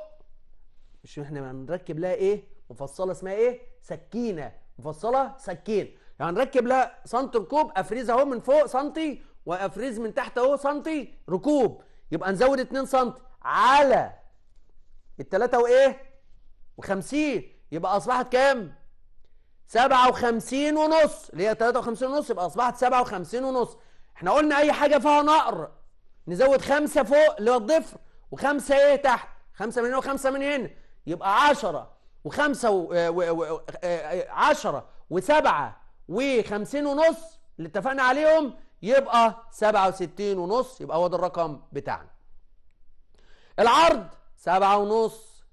مش احنا هنركب لها ايه مفصله اسمها ايه سكينه مفصله سكين يعني هنركب لها سنتي ركوب افريز اهو من فوق سنتي وافريز من تحت اهو سنتي ركوب يبقى نزود 2 سنتي على ال 3 وايه و50 يبقى اصبحت كام 57 ونص اللي هي 53 ونص يبقى اصبحت 57 ونص احنا قلنا اي حاجه فيها نقر نزود خمسه فوق اللي هو الضفر وخمسه ايه تحت خمسه من هنا وخمسه من هنا يبقى 10 و5 و 10 و7 و50 ونص اللي اتفقنا عليهم يبقى 67 ونص يبقى هو ده الرقم بتاعنا العرض 7 ونص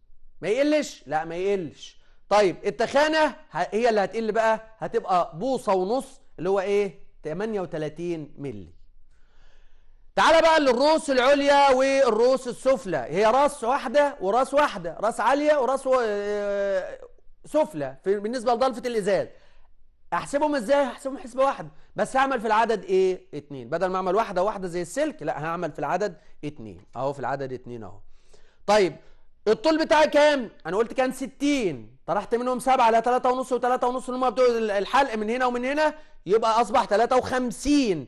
ما يقلش لا ما يقلش طيب التخانه هي اللي هتقل بقى هتبقى بوصه ونص اللي هو ايه 38 مللي تعال بقى للروس العليا والروس السفلى هي راس واحدة وراس واحدة راس عالية وراس آه، سفلى بالنسبة لضلفة الإزاز احسبهم ازاي احسبهم حسبة واحدة بس هعمل في العدد ايه اتنين بدل ما اعمل واحدة واحدة زي السلك لا هعمل في العدد اتنين اهو في العدد اتنين اهو طيب الطول بتاعي كام انا قلت كان 60 طرحت منهم 7 على 3 ونص و3 ونص اللي هم بتوع الحلق من هنا ومن هنا يبقى اصبح 53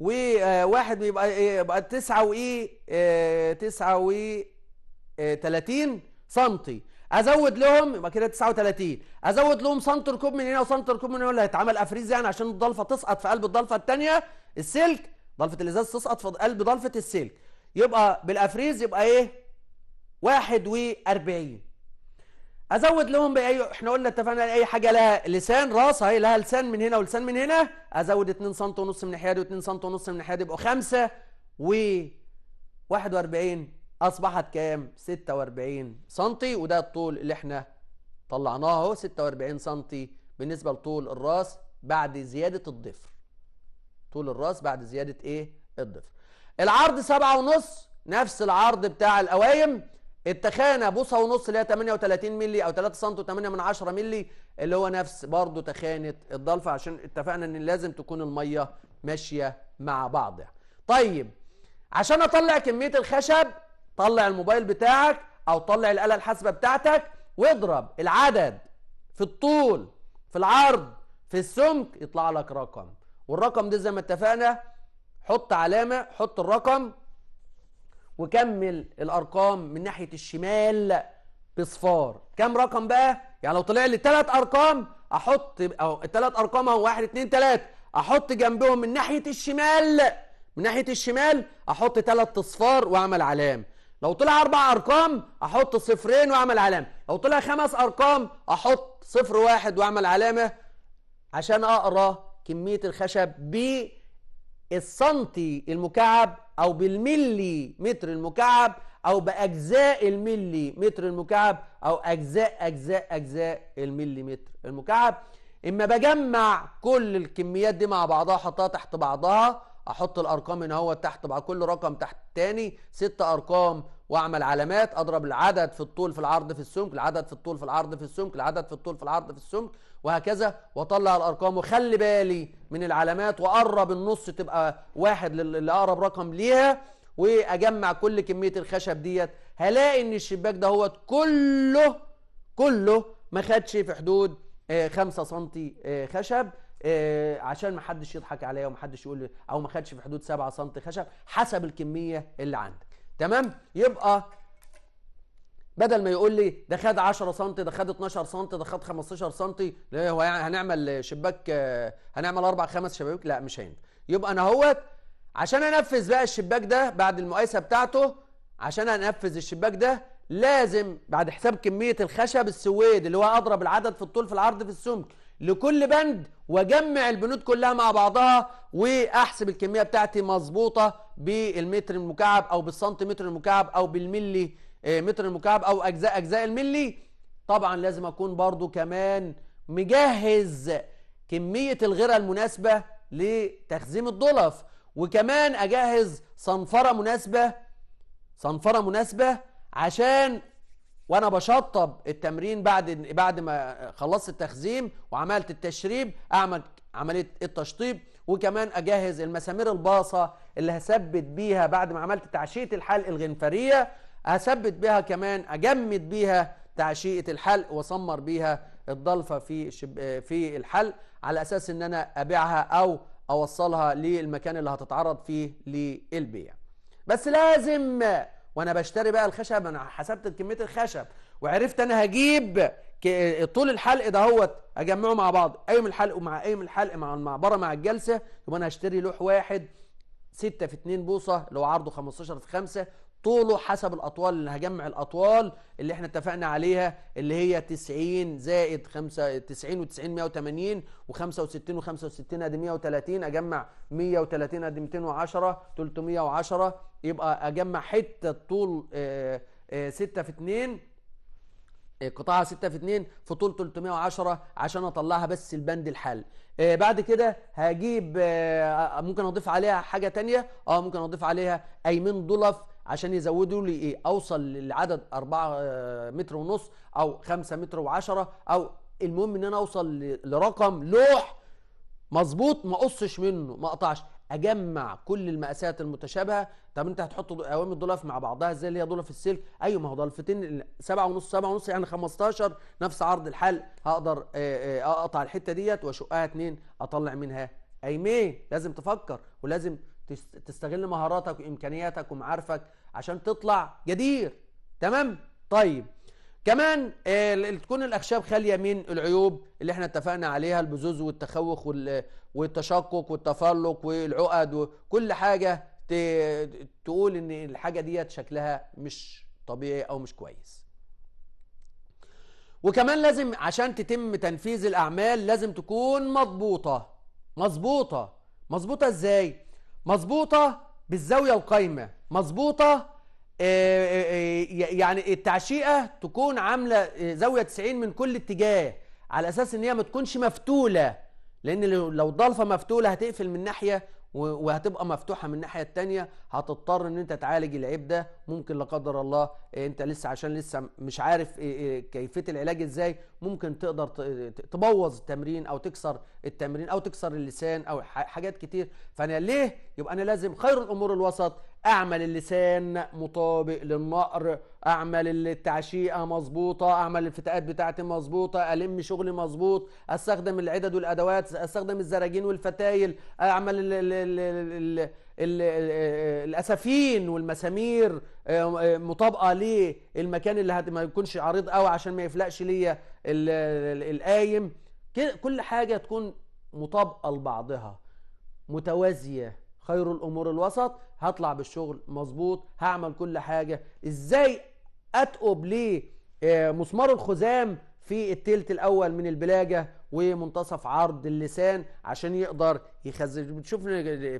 وواحد آه، بيبقى يبقى 9 وايه 9 و 30 إيه، آه، آه، سنتي ازود لهم يبقى كده 39 ازود لهم سنتر كوب من هنا وسنتر كوب من هنا اللي هيتعمل افريز يعني عشان الضلفه تسقط في قلب الضلفه الثانيه السلك ضلفه الازاز تسقط في قلب ضلفه السلك يبقى بالافريز يبقى ايه 41 ازود لهم باي احنا قلنا اتفقنا اي حاجه لها لسان راس اهي لها لسان من هنا ولسان من هنا ازود 2 سم ونص من الناحيه دي و2 سم ونص من الناحيه دي يبقوا 5 و 41 اصبحت كام 46 سم وده الطول اللي احنا طلعناه اهو 46 سم بالنسبه لطول الراس بعد زياده الضفر طول الراس بعد زياده ايه الضفر العرض 7 ونص نفس العرض بتاع القوايم التخانه بوصه ونص اللي هي 38 مللي او 3 سم و8 من 10 مللي اللي هو نفس برضه تخانه الضلفه عشان اتفقنا ان لازم تكون الميه ماشيه مع بعضها. طيب عشان اطلع كميه الخشب طلع الموبايل بتاعك او طلع الاله الحاسبه بتاعتك واضرب العدد في الطول في العرض في السمك يطلع لك رقم والرقم ده زي ما اتفقنا حط علامه حط الرقم وكمل الارقام من ناحيه الشمال بصفار كام رقم بقى يعني لو طلع لي ثلاث ارقام احط اهو الثلاث ارقام اهو 1 2 3 احط جنبهم من ناحيه الشمال من ناحيه الشمال احط ثلاث اصفار واعمل علامه لو طلع اربع ارقام احط صفرين واعمل علامه لو طلع خمس ارقام احط صفر واحد واعمل علامه عشان اقرا كميه الخشب بالسنتي المكعب أو بالملي متر المكعب أو بأجزاء الملي متر المكعب أو أجزاء أجزاء أجزاء الملي متر المكعب إما بجمع كل الكميات دي مع بعضها أحطها تحت بعضها أحط الأرقام هنا هو تحت بعض كل رقم تحت التاني ست أرقام واعمل علامات اضرب العدد في الطول في العرض في السمك العدد في الطول في العرض في السمك العدد في الطول في العرض في السمك وهكذا واطلع الارقام وخلي بالي من العلامات واقرب النص تبقى واحد لاقرب رقم ليها واجمع كل كميه الخشب ديت هلاقي ان الشباك ده هو كله كله ما خدش في حدود 5 آه، سم آه، خشب آه، عشان ما حدش يضحك عليا وما حدش يقول او ما خدش في حدود 7 سم خشب حسب الكميه اللي عندك تمام يبقى بدل ما يقول لي ده خد 10 سم ده خد 12 سم ده خد 15 سم لا هو هنعمل شباك هنعمل اربع خمس شبابيك لا مش هينفع يبقى انا اهوت عشان انفذ بقى الشباك ده بعد المقايسه بتاعته عشان انفذ الشباك ده لازم بعد حساب كميه الخشب السويد اللي هو اضرب العدد في الطول في العرض في السمك لكل بند واجمع البنود كلها مع بعضها واحسب الكميه بتاعتي مظبوطه بالمتر المكعب او بالسنتيمتر المكعب او بالملي آه، متر المكعب او اجزاء اجزاء الملي طبعا لازم اكون برضو كمان مجهز كمية الغيرة المناسبة لتخزيم الضلف وكمان اجهز صنفرة مناسبة صنفرة مناسبة عشان وانا بشطب التمرين بعد بعد ما خلصت التخزيم وعملت التشريب اعمل عمليه التشطيب وكمان اجهز المسامير الباصه اللي هثبت بيها بعد ما عملت تعشيه الحلق الغنفريه اثبت بيها كمان اجمد بيها تعشيقه الحلق واسمر بيها الضلفه في شب... في الحلق على اساس ان انا ابيعها او اوصلها للمكان اللي هتتعرض فيه للبيع بس لازم وانا بشتري بقى الخشب انا حسبت كميه الخشب وعرفت انا هجيب طول الحلق دهوت اجمعه مع بعض من الحلق مع من الحلق مع المعبره مع الجلسه يبقى انا هشتري لوح واحد 6 في 2 بوصه لو عرضه 15 في 5 طوله حسب الاطوال اللي هجمع الاطوال اللي احنا اتفقنا عليها اللي هي 90 زائد 5 90 و90 180 و65 و65 ادي 130 اجمع 130 ادي 210 310 يبقى اجمع حته طول 6 آه، آه، في 2 قطاعها 6 في 2 في طول 310 عشان اطلعها بس البند الحل آه، بعد كده هجيب ممكن اضيف عليها حاجه ثانيه اه ممكن اضيف عليها ايمن ضلف عشان يزودوا لي ايه اوصل للعدد 4 آه، متر ونص او 5 متر و10 او المهم ان انا اوصل لرقم لوح مظبوط ما اقصش منه ما اقطعش اجمع كل المقاسات المتشابهه طب انت هتحط قوام الدولاف مع بعضها ازاي اللي هي ضلف السلك ايوه ما هو ضلفتين 7 ونص 7 ونص يعني 15 نفس عرض الحلق هقدر آه، آه، اقطع الحته ديت واشقها اتنين اطلع منها ايمين لازم تفكر ولازم تستغل مهاراتك وامكانياتك ومعارفك عشان تطلع جدير تمام طيب كمان آه، تكون الاخشاب خاليه من العيوب اللي احنا اتفقنا عليها البزوز والتخوخ والتشقق والتفلق والعقد وكل حاجه تقول ان الحاجه ديت شكلها مش طبيعي او مش كويس وكمان لازم عشان تتم تنفيذ الاعمال لازم تكون مضبوطه مظبوطه مظبوطه ازاي مظبوطة بالزاوية القايمة مظبوطة آه، آه، آه، يعني التعشيقة تكون عاملة زاوية 90 من كل اتجاه على أساس إن هي ما تكونش مفتولة لأن لو ضلفة مفتولة هتقفل من ناحية وهتبقى مفتوحه من الناحيه الثانيه هتضطر ان انت تعالج العيب ده ممكن لا قدر الله إيه، انت لسه عشان لسه مش عارف إيه، إيه، كيفيه العلاج ازاي ممكن تقدر تبوظ التمرين او تكسر التمرين او تكسر اللسان او حاجات كتير فانا ليه يبقى انا لازم خير الامور الوسط اعمل اللسان مطابق للنقر اعمل التعشيقه مظبوطه اعمل الفتقات بتاعتي مظبوطه الم شغلي مظبوط استخدم العدد والادوات استخدم الزراجين والفتايل اعمل ال ال ال ال ال ال الاسافين والمسامير آه، مطابقه للمكان اللي ما يكونش عريض قوي عشان ما يفلقش ليا القايم كل حاجه تكون مطابقه لبعضها متوازيه خير الامور الوسط هطلع بالشغل مظبوط هعمل كل حاجه ازاي اتقب ليه آه، مسمار الخزام في التلت الاول من البلاجه ومنتصف عرض اللسان عشان يقدر يخزن بتشوف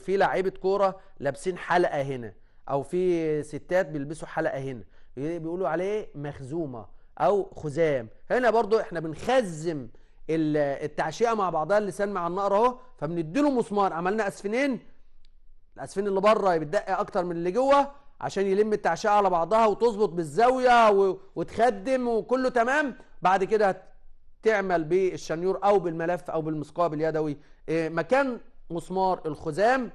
في لعيبه كوره لابسين حلقه هنا او في ستات بيلبسوا حلقه هنا بيقولوا عليه مخزومه او خزام هنا برضو احنا بنخزم التعشيقه مع بعضها اللسان مع النقر اهو فبنديله مسمار عملنا اسفنين الاسفين اللي بره بتدق اكتر من اللي جوه عشان يلم التعشيه على بعضها وتظبط بالزاويه وتخدم وكله تمام بعد كده تعمل بالشنيور او بالملف او بالمثقاب اليدوي إيه، مكان مسمار الخزام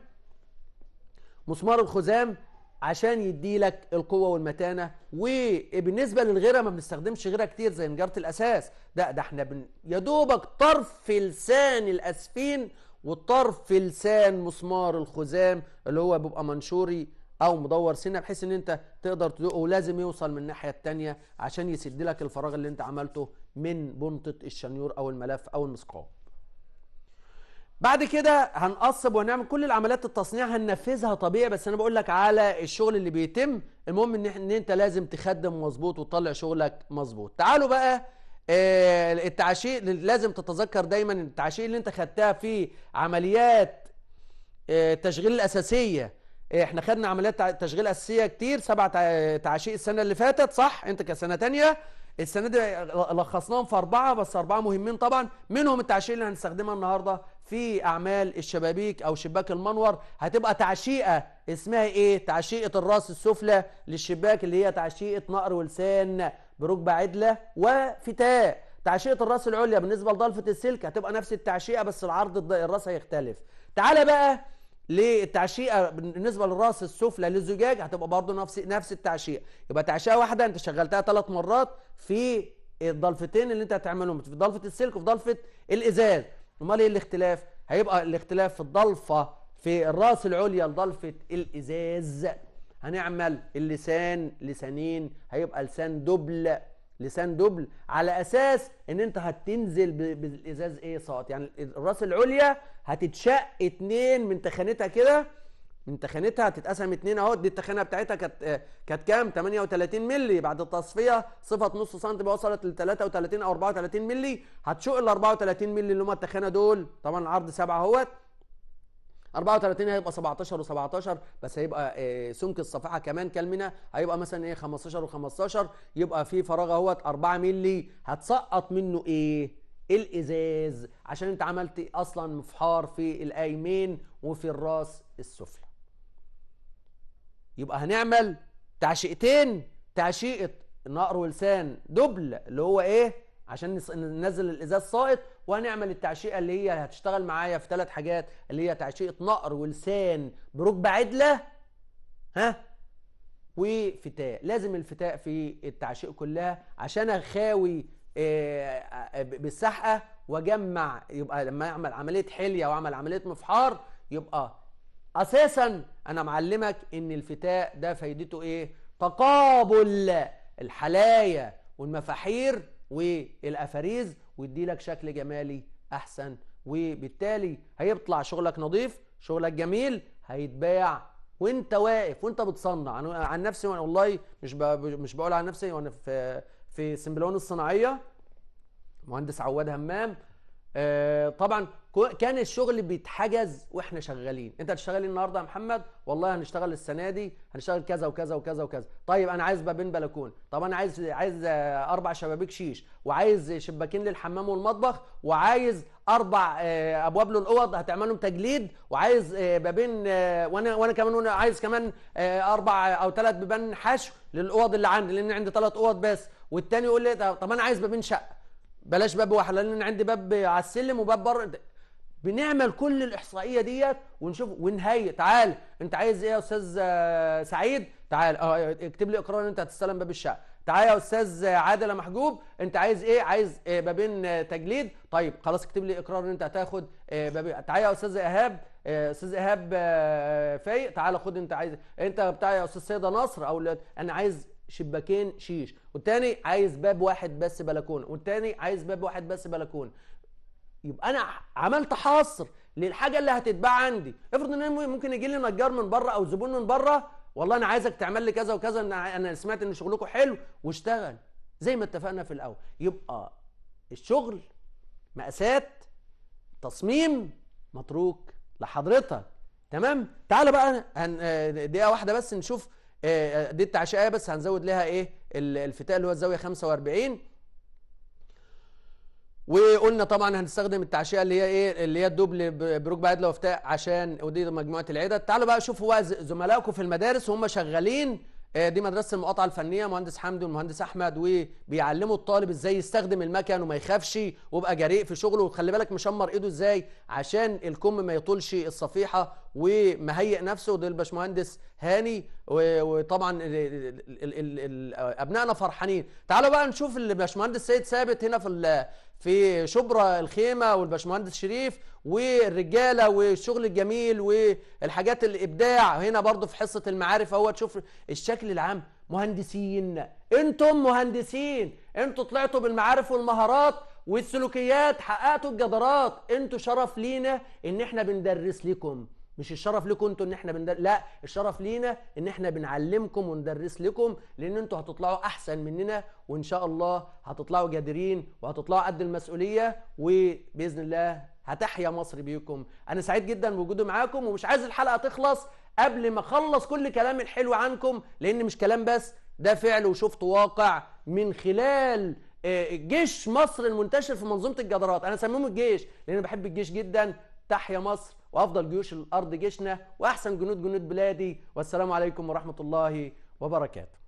مسمار الخزام عشان يديلك القوه والمتانه وبالنسبه للغيره ما بنستخدمش غيره كتير زي نجاره الاساس ده ده احنا بن... يا دوبك طرف لسان الاسفين وطرف لسان مسمار الخزام اللي هو بيبقى منشوري او مدور سنه بحيث ان انت تقدر تدقه ولازم يوصل من الناحيه الثانيه عشان يسد لك الفراغ اللي انت عملته من بنطه الشنيور او الملف او المسقاب بعد كده هنقصب وهنعمل كل العمليات التصنيع هننفذها طبيعي بس انا بقول لك على الشغل اللي بيتم المهم ان انت لازم تخدم مظبوط وتطلع شغلك مظبوط تعالوا بقى آه، التعشيق لازم تتذكر دايما التعشيق اللي انت خدتها في عمليات التشغيل آه، الاساسيه آه، احنا خدنا عمليات تشغيل اساسيه كتير سبع تعشيق السنه اللي فاتت صح انت كسنه تانية السنه دي لخصناهم في اربعه بس اربعه مهمين طبعا منهم التعشيق اللي هنستخدمها النهارده في اعمال الشبابيك او شباك المنور هتبقى تعشيقه اسمها ايه تعشيقه الراس السفلى للشباك اللي هي تعشيقه نقر ولسان بركبة عدلة وفتاء تعشية الراس العليا بالنسبة لضلفة السلك هتبقى نفس التعشية بس العرض الراس هيختلف تعالى بقى للتعشيقة بالنسبة للراس السفلى للزجاج هتبقى برضو نفس نفس التعشيقة يبقى تعشيقة واحدة انت شغلتها ثلاث مرات في الضلفتين اللي انت هتعملهم في ضلفة السلك وفي ضلفة الازاز امال ايه الاختلاف هيبقى الاختلاف في الضلفة في الراس العليا لضلفة الازاز هنعمل اللسان لسانين هيبقى لسان دبل لسان دبل على اساس ان انت هتنزل بالازاز ايه ساقط يعني الراس العليا هتتشق اتنين من تخانتها كده من تخانتها هتتقسم اتنين اهو دي التخانه بتاعتها كانت كانت كام 38 مللي بعد التصفيه صفه نص سم بقى وصلت ل 33 او 34 مللي هتشق ال 34 مللي اللي هم التخانه دول طبعا العرض 7 اهوت 34 هيبقى 17 و17 بس هيبقى آه، سمك الصفحه كمان كلمنا هيبقى مثلا ايه 15 و15 يبقى في فراغ اهوت 4 مللي هتسقط منه ايه؟ الازاز عشان انت عملت اصلا مفحار في الايمين وفي الراس السفلى. يبقى هنعمل تعشيقتين تعشيقه نقر ولسان دبل اللي هو ايه؟ عشان ننزل الازاز ساقط وهنعمل التعشيقه اللي هي هتشتغل معايا في ثلاث حاجات اللي هي تعشيقه نقر ولسان بركبه عدله ها وفتاء لازم الفتاء في التعشيق كلها عشان اخاوي آه، آه، بالسحقه واجمع يبقى لما اعمل عمليه حليه واعمل عمليه مفحار يبقى اساسا انا معلمك ان الفتاء ده فايدته ايه تقابل الحلايا والمفاحير والافاريز ويدي لك شكل جمالي احسن وبالتالي هيطلع شغلك نظيف شغلك جميل هيتباع وانت واقف وانت بتصنع انا عن نفسي وانا والله مش مش بقول عن نفسي وانا في في سمبلون الصناعيه مهندس عواد همام آه طبعا كان الشغل بيتحجز واحنا شغالين انت هتشتغل ايه النهارده يا محمد والله هنشتغل السنه دي هنشتغل كذا وكذا وكذا وكذا طيب انا عايز بابين بلكون طب انا عايز عايز آه، اربع شبابيك شيش وعايز شباكين للحمام والمطبخ وعايز اربع آه، ابواب للاوض هتعملهم تجليد وعايز بابين آه، وانا وانا كمان عايز كمان اربع او ثلاث بيبان حشو للاوض اللي عندي لان عندي ثلاث اوض بس والتاني يقول لي طب انا عايز بابين شقه بلاش باب واحد لان عندي باب على السلم وباب بره بنعمل كل الاحصائيه ديت ونشوف ونهيئ تعال انت عايز ايه يا استاذ سعيد تعال اه اكتب لي اقرار ان انت هتستلم باب الشقه تعال يا استاذ عادل محجوب انت عايز ايه عايز إيه بابين آه، تجليد طيب خلاص اكتب لي اقرار ان انت هتاخد إيه بابين تعال يا استاذ ايهاب آه، استاذ ايهاب آه، فايق تعال خد انت عايز انت بتاع يا استاذ سيده نصر او انا عايز شباكين شيش والتاني عايز باب واحد بس بلكونه والتاني عايز باب واحد بس بلكونه يبقى انا عملت حصر للحاجه اللي هتتباع عندي افرض ان ممكن يجي لي نجار من بره او زبون من بره والله انا عايزك تعمل لي كذا وكذا انا سمعت ان شغلكم حلو واشتغل زي ما اتفقنا في الاول يبقى الشغل مقاسات تصميم متروك لحضرتك تمام تعال بقى آه، دقيقه واحده بس نشوف آه، آه، دي التعشئه بس هنزود لها ايه الفتاء اللي هو الزاويه 45 وقلنا طبعا هنستخدم التعشئه اللي هي ايه اللي هي الدوبل بركب عدله وفتاء عشان ودي مجموعه العدد تعالوا بقى شوفوا زملائكم في المدارس وهم شغالين آه، دي مدرسه المقاطعه الفنيه مهندس حمدي والمهندس احمد وبيعلموا الطالب ازاي يستخدم المكن وما يخافش ويبقى جريء في شغله وخلي بالك مشمر ايده ازاي عشان الكم ما يطولش الصفيحه ومهيئ نفسه ده الباشمهندس هاني وطبعا ابنائنا فرحانين تعالوا بقى نشوف الباشمهندس سيد ثابت هنا في في شبرا الخيمه والباشمهندس شريف والرجاله والشغل الجميل والحاجات الابداع هنا برضو في حصه المعارف اهو تشوف الشكل العام مهندسين انتم مهندسين انتم طلعتوا بالمعارف والمهارات والسلوكيات حققتوا الجدارات انتوا شرف لينا ان احنا بندرس لكم مش الشرف لكم انتوا ان احنا بندر... لا الشرف لينا ان احنا بنعلمكم وندرس لكم لان انتوا هتطلعوا احسن مننا وان شاء الله هتطلعوا جادرين وهتطلعوا قد المسؤوليه وباذن الله هتحيا مصر بيكم انا سعيد جدا بوجودي معاكم ومش عايز الحلقه تخلص قبل ما اخلص كل كلام الحلو عنكم لان مش كلام بس ده فعل وشفت واقع من خلال آه، جيش مصر المنتشر في منظومه الجدارات انا سميهم الجيش لان بحب الجيش جدا تحيا مصر وأفضل جيوش الأرض جيشنا وأحسن جنود جنود بلادي والسلام عليكم ورحمة الله وبركاته